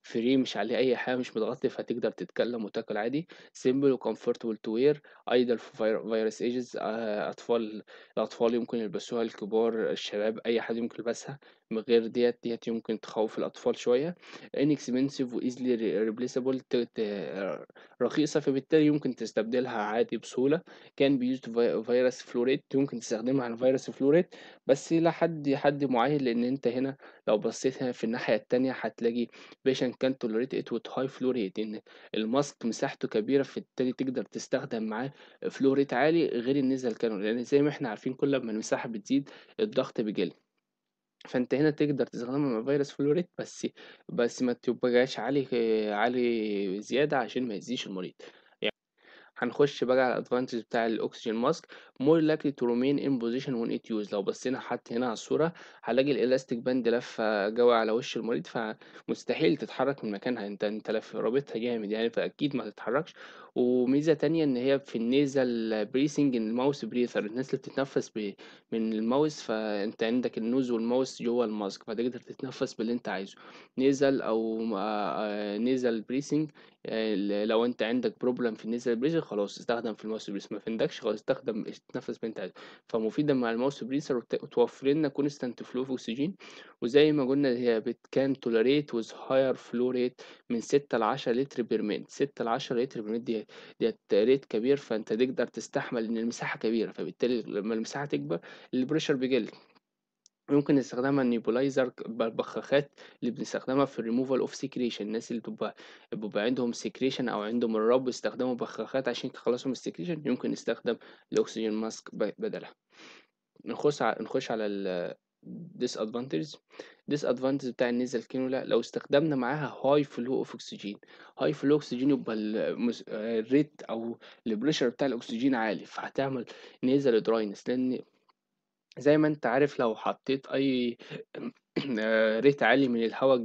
فري آه، مش عليه أي حاجة مش متغطي فهتقدر تتكلم وتاكل عادي سيمبل وكمفورتبل تو وير ايدل فيروس ايجز أطفال الأطفال يمكن يلبسوها الكبار الشباب أي حد يمكن يلبسها من غير ديت ديت يمكن تخوف الأطفال شوية انكسبنسيف وايزلي ريبليسابل رخيصة فبالتالي يمكن تستبدلها عادي بسهولة كان بيوزد فيروس فلوريت يمكن تستخدمها على فيروس فلوريت بس لحد حد معين لأن أنت هنا لو بصيت هنا في الناحية التانية هتلاقي بيشن كان tolerate ات with هاي فلوريت إن الماسك مساحته كبيرة فبالتالي تقدر تستخدم معاه فلوريت عالي غير النزل كانوا لأن زي ما احنا عارفين كل ما المساحة بتزيد الضغط بيقل فأنت هنا تقدر تستخدمها مع فيروس فلوريت بس بس ما تبقاش عالي عالي زيادة عشان ما يزيش المريض. هنخش بقى على الادفانتج بتاع الاكسجين ماسك مور لاكلي تو remain ان بوزيشن وان ات يوز لو بصينا حتى هنا على الصوره هلاقي الالاستيك باند لفه جوه على وش المريض فمستحيل تتحرك من مكانها انت انت لف رابطها جامد يعني فاكيد ما تتحركش وميزه تانية ان هي في النيزل بريسنج الماوس بريثر الناس اللي بتتنفس من الماوس فانت عندك النوز والماوس جوه الماسك فتقدر تتنفس باللي انت عايزه نيزل او آه، آه، نيزل بريسنج لو انت عندك بروبلم في النيزل بريزر خلاص استخدم في الماوس بريسر ما عندكش خلاص استخدم تنفس بنت عادي فمفيدة مع الماوس بريسر وتوفر لنا كونستانت فلو في اكسجين وزي ما قلنا هي كان توليريت ويز هاير فلو ريت من 6 ل 10 لتر بير مينت 6 ل 10 لتر بير مينت ديت ديت ريت كبير فانت تقدر تستحمل ان المساحة كبيرة فبالتالي لما المساحة تكبر البريشر بيقل ويمكن استخدامها النيبولايزر بخاخات البخاخات اللي بنستخدمها في الريموفال اوف سيكريشن الناس اللي بتبقى بيبقى عندهم سيكريشن او عندهم الرب بيستخدموا بخاخات عشان يتخلصوا من السيكريشن يمكن نستخدم الاكسجين ماسك بدلها نخش على نخش على ال disadvantage disadvantage بتاع النيزل كانولا لو استخدمنا معاها هاي فلو اوف اكسجين هاي فلو اكسجين يبقى الريت آه، او البريشر بتاع الاكسجين عالي فهتعمل نيزل دراينس لان زي ما أنت عارف لو حطيت أي *clears throat* آه، ريت عالي من الهواء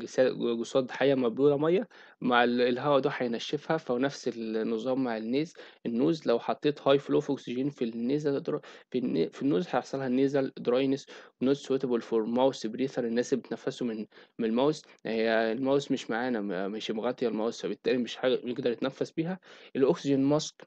قصاد حية مبلولة مَيّة، مع الهواء الهوا ده هينشّفها، فنفس النظام مع النيز، النوز لو حطيت هاي فلو في أكسجين في النيزل في في النوز هيحصلها لها دراينس نوت not فور ماوس بريثر الناس اللي من من الماوس، هي الماوس مش معانا مش مغطية الماوس، فبالتالي مش حاجة يقدر يتنفّس بيها. الأكسجين ماسك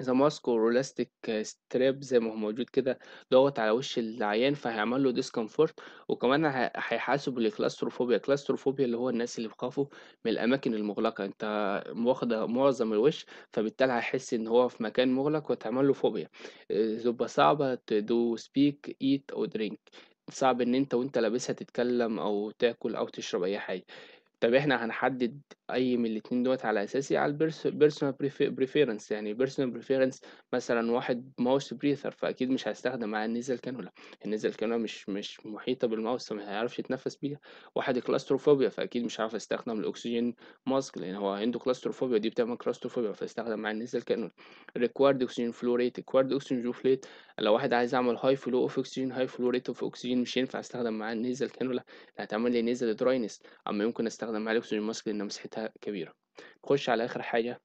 إذا ماسك وإلاستيك ستراب زي ما هو موجود كده دوت على وِش العيان، فهيعمل له ديسكمفورت وكمان هيحاسب الكلاستروفوبيا كلاستروفوبيا اللي هو الناس اللي بيخافوا من الأماكن المُغلقة، أنت واخد مُعظم الوِش، فبالتالي هيحس إن هو في مكان مُغلق وتعمل له فوبيا، آآ آه، تبقى صعبة تدو سبيك ايت أو درينك صعب إن أنت وأنت لابسها تتكلم أو تاكل أو تشرب أي حاجة. طَب إحنا هنحدد اي من الاتنين دوت على اساسي على البيرسونال بريفيرنس يعني بيرسونال بريفيرنس مثلا واحد ماوس بريثر فاكيد مش هيستخدم معاه النزل كانولا النزل كانولا مش مش محيطه بالماوس فما هيعرفش يتنفس بيها واحد كلاستروفوبيا فاكيد مش هيعرف يستخدم الاكسجين ماسك لان هو عنده كلاستروفوبيا دي بتعمل كلاستروفوبيا فاستخدم معاه النزل كانولا ريكوارد اكسجين فلو ريت ريكوارد اكسجين جو فليت لو واحد عايز اعمل هاي فلو اوف اكسجين هاي فلو ريت اوف اكسجين مش ينفع استخدم معاه النزل كانولا هتعمل لي نزل دراينس اما يمكن استخدم معاه الاكسجين ماسك لان مسحتها مساحة كبيرة نخش على آخر حاجة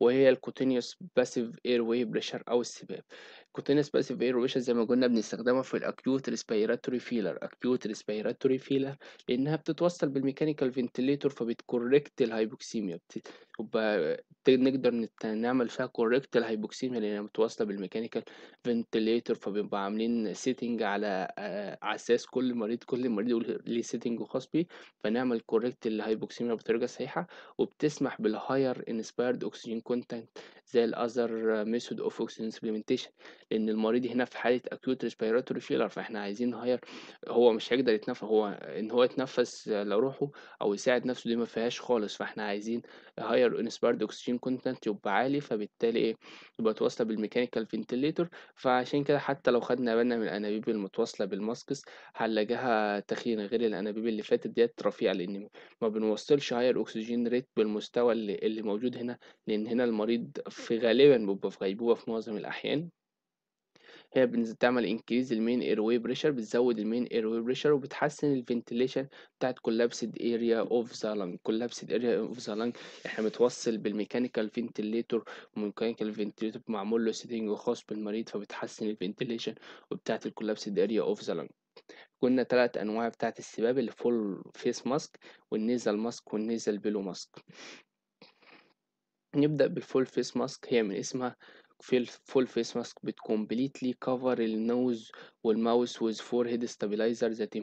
وهي الكوتينيوس باسيف اير واي بريشر أو السباب Cutaneous passive aeration زي ما قلنا بنستخدمها في الاكيوت ريسبيراتوري فيلر اكيوت ريسبيراتوري فيلر لانها بتتوصل بالميكانيكال فنتليتور فبتكوركت الهايبوكسيميا بتبقى نقدر نعمل فيها كوركت الهايبوكسيميا لانها متواصله بالميكانيكال فنتليتور فبنبقى عاملين سيتنج آه، على اساس كل مريض كل مريض ليه سيتنج خاص بيه فنعمل كوركت الهايبوكسيميا بطريقه صحيحه وبتسمح بالهاير انسبايرد اوكسجين كونتنت زي الاذر ميثود اوف اوكسجين سبلمنتيشن لان المريض هنا في حاله اكيوت ريسبيراتوري فيلر فاحنا عايزين نهير هو مش هيقدر يتنفس هو ان هو يتنفس لروحه او يساعد نفسه دي ما فيهاش خالص فاحنا عايزين هاير انسبيرد اوكسجين كونتنت يبقى عالي فبالتالي ايه يبقى متواصله بالميكانيكال فنتليتور فعشان كده حتى لو خدنا بالنا من الانابيب المتواصله بالماسكس هنلاقيها تخين غير الانابيب اللي فاتت ديت رفيعه لان ما بنوصلش هاير اوكسجين ريت بالمستوى اللي, اللي موجود هنا لان هنا المريض في غالبا بيبقى في غيبوبة في معظم الأحيان هي بتعمل انكريز المين ايروي بريشر بتزود المين ايروي بريشر وبتحسن الفنتيليشن بتاعت كولابسد اريا اوف ذا لانج كولابسد اريا اوف ذا لانج احنا متوصل بالميكانيكال فنتليتور والميكانيكال فنتليتور معمول له سيتنج خاص بالمريض فبتحسن الفنتيليشن وبتاعت الكولابسد اريا اوف ذا لانج قلنا تلات انواع بتاعت السباب الفول فيس ماسك والنيزل ماسك والنيزل بيلو ماسك نبدأ بالفول فيس ماسك هي من اسمها في الفول فيس ماسك بتكمبليتلي كفر النوز والماوس with forehead stabilizer that ذات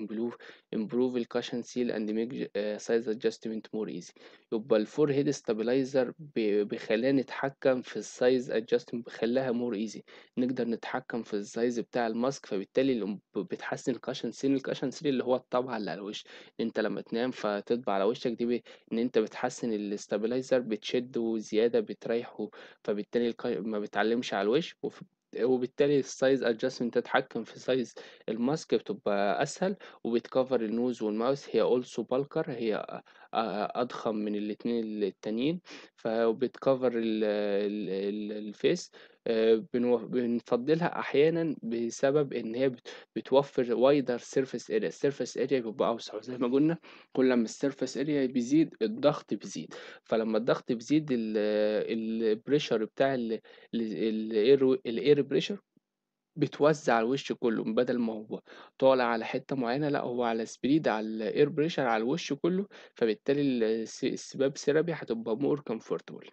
امبروف the cushion seal and ميك uh, size adjustment more easy يبقى هيد stabilizer بيخلينا نتحكم في السايز adjustment بيخليها more easy نقدر نتحكم في السايز بتاع الماسك فبالتالي بتحسن الكاشن سيل الكاشن سيل اللي هو الطبعة اللي على الوش انت لما تنام فتطبع على وشك دي ان انت بتحسن الستابلايزر بتشد وزيادة بتريحه فبالتالي ما بتعلم بتعلمش على الوش وبالتالي السايز ادجستمنت تتحكم في سايز الماسك بتبقى اسهل وبتكفر النوز والماوس هي اولسو بالكر هي اضخم من الاتنين التانيين فبتكفر الفيس آه، بنفضلها أحيانا بسبب إن هي بتوفر وايدر surface area السيرفيس area بيبقى أوسع زي ما قلنا كل ما السيرفيس area بيزيد الضغط بيزيد فلما الضغط بيزيد البريشر بتاع ال- الاير بريشر بتوزع على الوش كله بدل ما هو طالع على حتة معينة لا هو على سبريد على الاير بريشر على الوش كله فبالتالي السباب سيرابي هتبقى مور كومفورتبل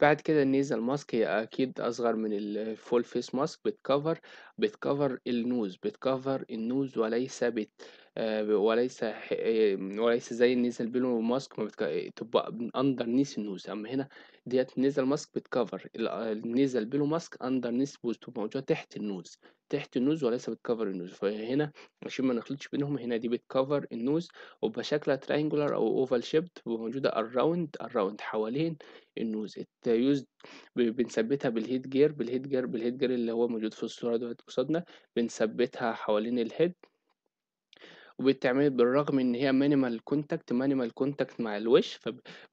بعد كده النيزل ماسك هي اكيد اصغر من الفول فيس ماسك بتكفر بتكفر النوز بتكفر النوز وليس بت آه، وليس آه، وليس زي نزل بيلون ماسك ما بتك... آه، تبقى اندرنيس النوز اما هنا ديت نزل ماسك بتكفر النيزل نزل بيلون ماسك اندرنيس بوز تبقى موجوده تحت النوز تحت النوز وليس بتكفر النوز فهنا عشان ما نخلطش بينهم هنا دي بتكفر النوز وبشكل ترينجولار او اوفال شيبت وموجوده اراوند اراوند حوالين النوز التيوز بنثبتها بالهيد جير بالهيد جير بالهيد جير اللي هو موجود في الصوره دلوقتي قصادنا بنثبتها حوالين الهيد وبتعمل بالرغم ان هي مينيمال كونتاكت مينيمال كونتاكت مع الوش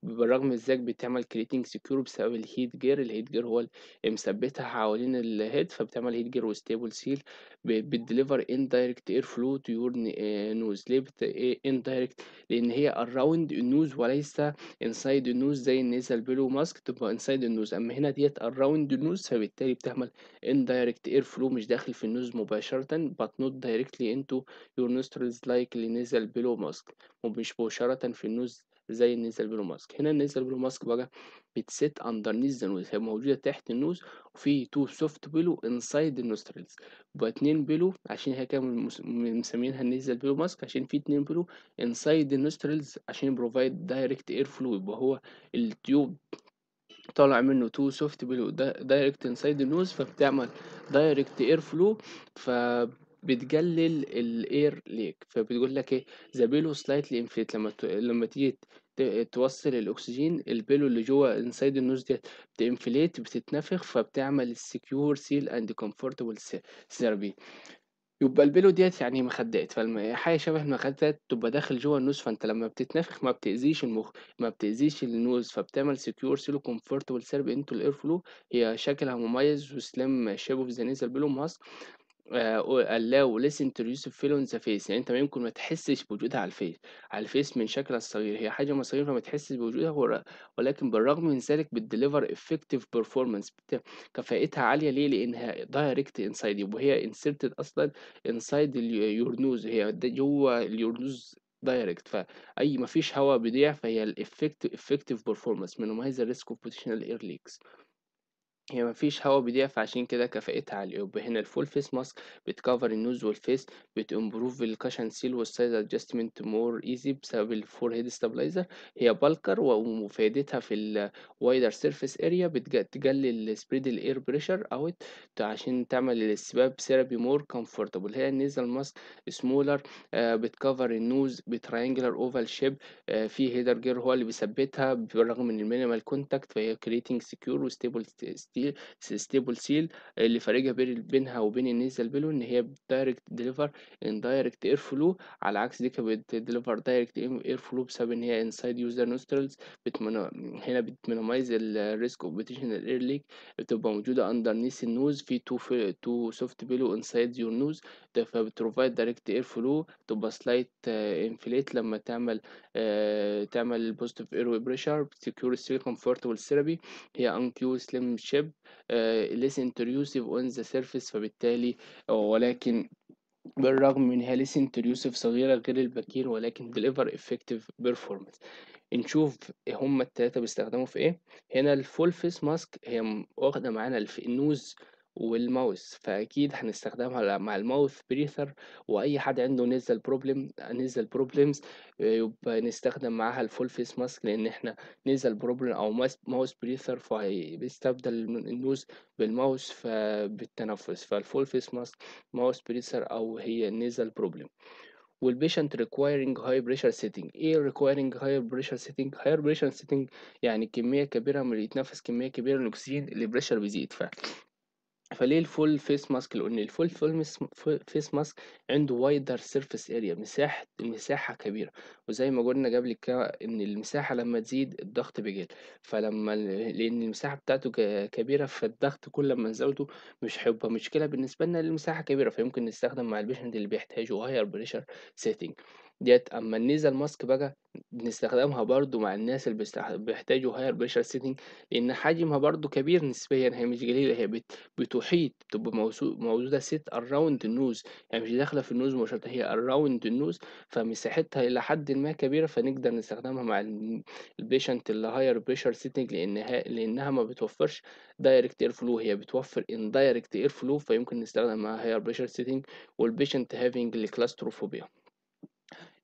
فبالرغم ازاي بتعمل كريتنج سكيور بسبب الهيت جير الهيت جير هو اللي مثبتها حوالين الهيد فبتعمل هيت جير وستيبل سيل آه بتديليفر indirect اير فلو to your آه، nose ليه بت... إيه، indirect لأن هي around النوز وليس inside النوز زي النيزل بلو ماسك تبقى inside النوز أما هنا ديت around النوز فبالتالي بتعمل indirect اير فلو مش داخل في النوز مباشرة but not directly into your nostrils like النيزل بلو ماسك ومش مباشرة في النوز زي النيز البلو ماسك هنا النيز البلو ماسك بقى بتسيت اندر نيز ذا نوز هي موجوده تحت النوز وفي تو سوفت بلو انسايد النوسترلز يبقى اتنين بلو عشان هي كام مسمينها النيز البلو ماسك عشان في اتنين بلو انسايد النوسترلز عشان بروفايد دايركت اير فلو يبقى هو التيوب طالع منه تو سوفت بلو دايركت انسايد النوز فبتعمل دايركت اير فلو ف بتقلل الاير ليك فبتقول لك ايه ذا بيلو سلايتلي انفليت لما ت... لما تيجي توصل الاكسجين البيلو اللي جوه انسايد النوز ديت بتنفليت بتتنفخ فبتعمل السكيور سيل اند كومفورتبل سيربي يبقى البيلو ديت يعني مخدات حاجه شبه المخدات تبقى داخل جوه النوز فانت لما بتتنفخ ما بتاذيش المخ ما بتاذيش النوز فبتعمل سكيور سيلو كومفورتبل سيرب انتو الاير فلو هي شكلها مميز وسلام شيب اوف ذا نيزل بيلو ماسك آآ آه، allow listen to Yusuf feel on the face يعني أنت ما يمكن ما تحسش بوجودها على الفيس، على الفيس من شكلها الصغير، هي حاجة مصغرة فما تحسش بوجودها ولكن بالرغم من ذلك بتdeliver effective performance كفائتها عالية ليه؟ لإنها direct inside you وهي inserted أصلًا inside your nose هي د جوّه الyour nose دايركت فأي ما فيش هوا بيضيع فهي الافكت افكتيف بيرفورمانس من مميز الrisk اوف positional air leaks. هي مفيش هوا بيضيع عشان كده كفائتها عالية يبقى هنا الفول فيس ماسك بتكفر النوز والفيس بتمبروف الكاشن سيل والسايز ادجستمنت مور ايزي بسبب الفور هيد ستابلايزر هي بالكر ومفادتها في الوايدر سيرفيس اريا بتقلل السبريد الاير بريشر اوت عشان تعمل السباب سيرابي مور كومفورتبل هي النيزل ماسك سمولر بتكفر النوز بتريانجلر اوفال شيب في هيدر جير هو اللي بيثبتها بالرغم من المينيمال كونتاكت فهي كريتنج سكيور وستيبل ستيبل سيل اللي فارقها بينها وبين النيزل بلو ان هي دايركت ديليفر ان دايركت اير فلو على عكس دي كانت بتديليفر دايركت اير فلو بسبب ان هي انسايد يوزر نوسترلز هنا بتمنمايز الريسك اوف بوتنشال اير ليك بتبقى موجوده اندر نيس النوز في تو تو سوفت بلو انسايد يور نوز فبتروفايد دايركت اير فلو تبقى سلايت انفليت آه، لما تعمل آه، تعمل بوزيتيف اير بريشر سكيور ستيل كومفورتبل ثيرابي هي ان كيو سليم شيب web ليس آه، intrusive اون ذا سيرفيس فبالتالي آه، ولكن بالرغم منها less intrusive صغيرة غير البكير ولكن deliver effective performance نشوف هما التلاتة بيستخدموا في ايه هنا الفول فيس ماسك هي واخدة معانا النوز والماوس فاكيد هنستخدمها مع الماوث بريثر واي حد عنده نزل بروبلم نزل بروبلمز يبقى نستخدم معاها الفول فيس ماسك لان احنا نزل بروبلم او ماوس بريثر فبيستبدل النوز بالماوس بالتنفس فالفول فيس ماسك ماوس بريثر او هي نزل بروبلم والبيشنت ريكوايرنج هاي بريشر سيتنج ايه ريكوايرنج هاي بريشر سيتنج هاي بريشر سيتنج يعني كميه كبيره من يتنفس كميه كبيره من الاكسجين اللي بريشر بيزيد ف فليه الفول فيس ماسك لان الفول فيس ماسك عنده وايدر سيرفيس اريا مساحه المساحه كبيره وزي ما قلنا قبل كده ان المساحه لما تزيد الضغط بيقل فلما لان المساحه بتاعته كبيره فالضغط كل ما نزوده مش هيبقى مشكله بالنسبه لنا المساحه كبيره فيمكن نستخدم مع البيشنت اللي بيحتاجه هاير بريشر سيتنج ديت اما النيزل ماسك بقى بنستخدمها برضو مع الناس اللي بيحتاجوا هاير بريشر سيتنج لان حجمها برضو كبير نسبيا هي مش قليله هي بتحيط بتبقى موجوده سيت اراوند النوز يعني مش داخله في النوز مباشره هي اراوند النوز فمساحتها الى حد ما كبيره فنقدر نستخدمها مع البيشنت اللي هاير بريشر سيتنج لانها لانها ما بتوفرش دايركت اير فلو هي بتوفر ان دايركت اير فلو فيمكن نستخدم معاها هاير بريشر سيتنج والبيشنت هافينج الكلاستروفوبيا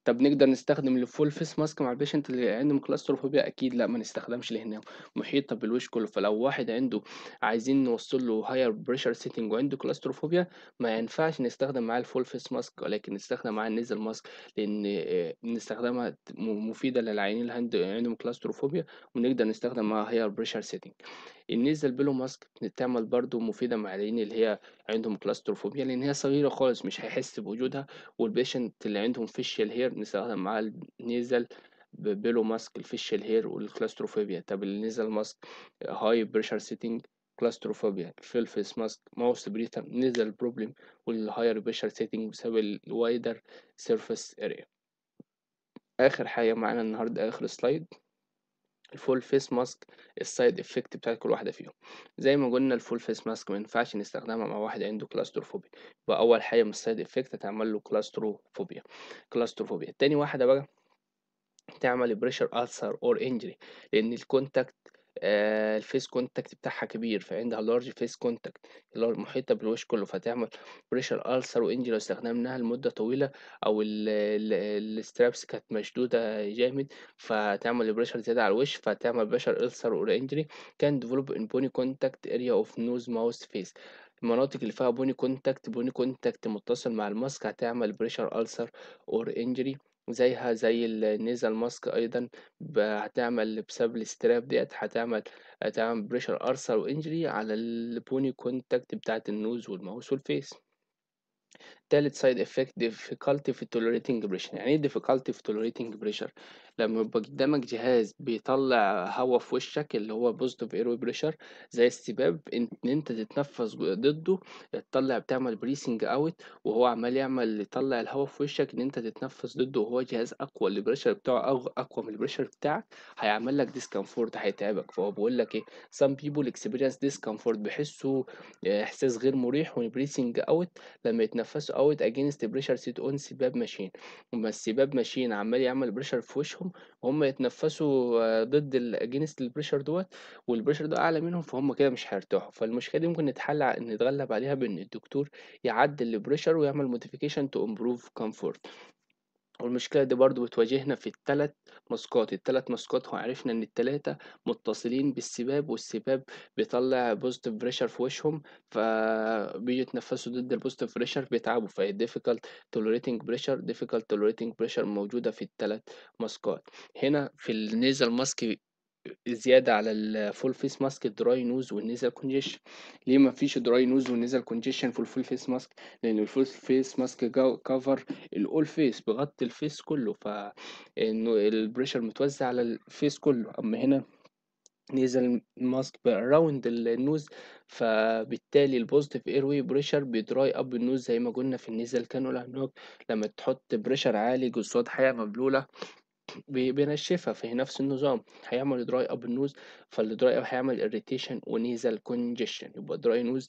طب نقدر نستخدم الفول فيس ماسك مع البيشنت اللي عنده كلاستروفوبيا اكيد لا ما نستخدمش لهنا محيطه بالوش كله فلو واحد عنده عايزين نوصل له هاير بريشر سيتنج وعنده كلاستروفوبيا ما ينفعش نستخدم معاه الفول فيس ماسك ولكن نستخدم معاه النيزل ماسك لان آه، نستخدمها مفيده للعيانين اللي عندهم كلاستروفوبيا ونقدر نستخدم معاها هاير بريشر سيتنج النيزل بلو ماسك بتعمل برضو مفيده مع العيانين اللي هي عندهم كلاستروفوبيا لان هي صغيره خالص مش هيحس بوجودها والبيشنت اللي عندهم فيشيال هير نستخدم مع النيزل بيلو ماسك الفيش الهير والكلاستروفوبيا طب النيزل ماسك هاي بريشر سيتنج كلاستروفوبيا الفلفس ماسك ماوس بريثم نيزل بروبلم والهاير بريشر سيتنج بسبب الوايدر سيرفيس اريا اخر حاجه معانا النهارده اخر سلايد الفول فيس ماسك السايد افكت بتاعت كل واحده فيهم زي ما قلنا الفول فيس ماسك ما ينفعش نستخدمها مع واحد عنده كلاستروفوبيا يبقى اول حاجه من السايد افكت هتعمل له كلاستروفوبيا كلاستروفوبيا تاني واحده بقى تعمل بريشر اثر اور انجري لان الكونتاكت آه، الفيس كونتاكت بتاعها كبير فعندها لارج فيس كونتاكت محيطة بالوش كله فتعمل بريشر ألسر وإنجي لو استخدمناها لمدة طويلة أو السترابس كانت مشدودة جامد فتعمل بريشر زيادة على الوش فتعمل بريشر ألسر وإنجري كان ديفلوب إن بوني كونتاكت أريا أوف نوز ماوس فيس المناطق اللي فيها بوني كونتاكت بوني كونتاكت متصل مع الماسك هتعمل بريشر ألسر اور انجري زيها زي النيزل ماسك أيضا هتعمل بسبب الاستراب ديت هتعمل هتعمل pressure ارسل وانجري على البوني contact بتاعة النوز والماوس والفيس تالت سايد افكت difficulty في tolerating بريشر يعني ايه difficulty في tolerating بريشر لما يبقى قدامك جهاز بيطلع هوا في وشك اللي هو بوزيتيف اير بريشر زي السباب ان انت تتنفس ضده تطلع بتعمل بريسنج اوت وهو عمال يعمل يطلع الهوا في وشك ان انت تتنفس ضده وهو جهاز اقوى البريشر بتاعه اقوى من البريشر بتاعك هيعمل لك ديسكمفورت هيتعبك فهو بيقول لك ايه some people experience discomfort بيحسوا احساس غير مريح when breathing لما يتنفسوا اوت اجينست بريشر سيت اون سباب ماشين هما السباب ماشين عمال يعمل بريشر في وشهم وهم يتنفسوا آه، ضد الاجينست البريشر دوت والبريشر ده اعلى منهم فهم كده مش هيرتاحوا فالمشكله دي ممكن نتحل نتغلب عليها بان الدكتور يعدل البريشر ويعمل موديفيكيشن تو امبروف كومفورت والمشكلة دي برضو بتواجهنا في التلات ماسكات التلات ماسكات عرفنا إن التلاتة متصلين بالسباب والسباب بيطلع بوزيتيف بريشر في وشهم فبيجوا يتنفسوا ضد البوزيتيف بريشر بيتعبوا فهي difficult tolerating pressure difficult tolerating pressure موجودة في التلات ماسكات هنا في النيزل ماسك زياده على الفول فيس ماسك الدراي نوز والنيزل كونجيشن ليه ما فيش دراي نوز والنيزل كونجيشن في الفول فيس ماسك لان الفول فيس ماسك كفر الاول فيس بغطي الفيس كله ف انه البريشر متوزع على الفيس كله اما هنا نيزل ماسك راوند النوز فبالتالي البوزيتيف اير واي بريشر بيدراي اب النوز زي ما قلنا في النيزل كانولا هناك لما تحط بريشر عالي جساد حياه مبلوله بينشفها في نفس النظام هيعمل دراي اب النوز فالدراي اب هيعمل اريتيشن ونيزل كونجيشن يبقى دراي نوز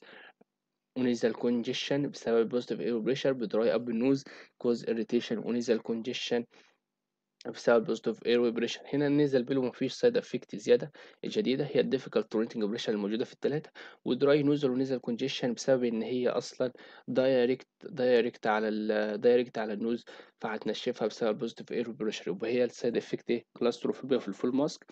ونيزل كونجيشن بسبب بوزيتيف اير بريشر بدراي اب النوز كوز اريتيشن ونيزل كونجيشن بسبب بوزيتيف ايروي بريشر هنا النيزل بيلو مفيش سايد افكت زياده الجديده هي الديفيكالت تورنتنج بريشر الموجوده في الثلاثه ودراي نوزل ونيزل كونجيشن بسبب ان هي اصلا دايركت دايركت على دايركت على النوز فهتنشفها بسبب بوزيتيف ايروي بريشر يبقى هي السايد افكت ايه كلاستروفوبيا في الفول ماسك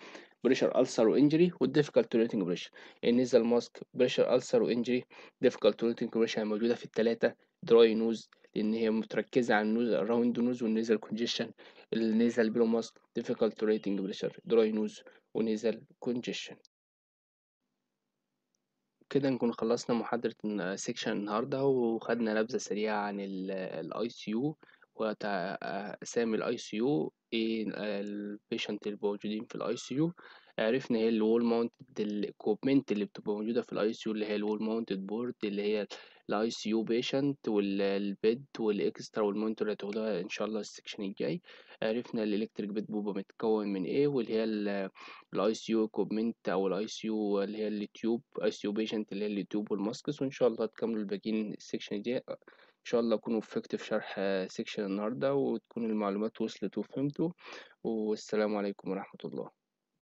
بريشر ألسر وإنجري والديفيكالت تورنتنج بريشر النيزل ماسك بريشر ألسر وإنجري ديفيكالت تورنتنج بريشر الموجوده في الثلاثه دراي نوز لان هي متركزه على النوز الراوند نوز والنيزل كونجيشن النيزل بلوماس ديفيكولت ريتنج بريشر دراي نوز ونيزل كونجيشن كده نكون خلصنا محاضرة سيكشن النهاردة وخدنا نبذة سريعة عن الاي سي يو وأسامي الاي سي يو ايه البيشنت اللي موجودين في الاي سي يو عرفنا ايه الوول mounted الاكوبمنت اللي بتبقى موجودة في الاي سي يو اللي هي الوول mounted بورد اللي هي الاي سي يو بيشنت والبيد والاكسترا والمونتور اللي هتاخدوها ان شاء الله السكشن الجاي عرفنا الالكتريك بيد بوبا متكون من ايه واللي هي الاي سي يو كوبمنت او الاي سي يو اللي هي اليوتيوب اي سي يو بيشنت اللي هي اليوتيوب والماسكس وان شاء الله تكملوا الباقيين السكشن الجاي ان شاء الله اكون وفقت في شرح سكشن النهارده وتكون المعلومات وصلت وفهمتوا والسلام عليكم ورحمه الله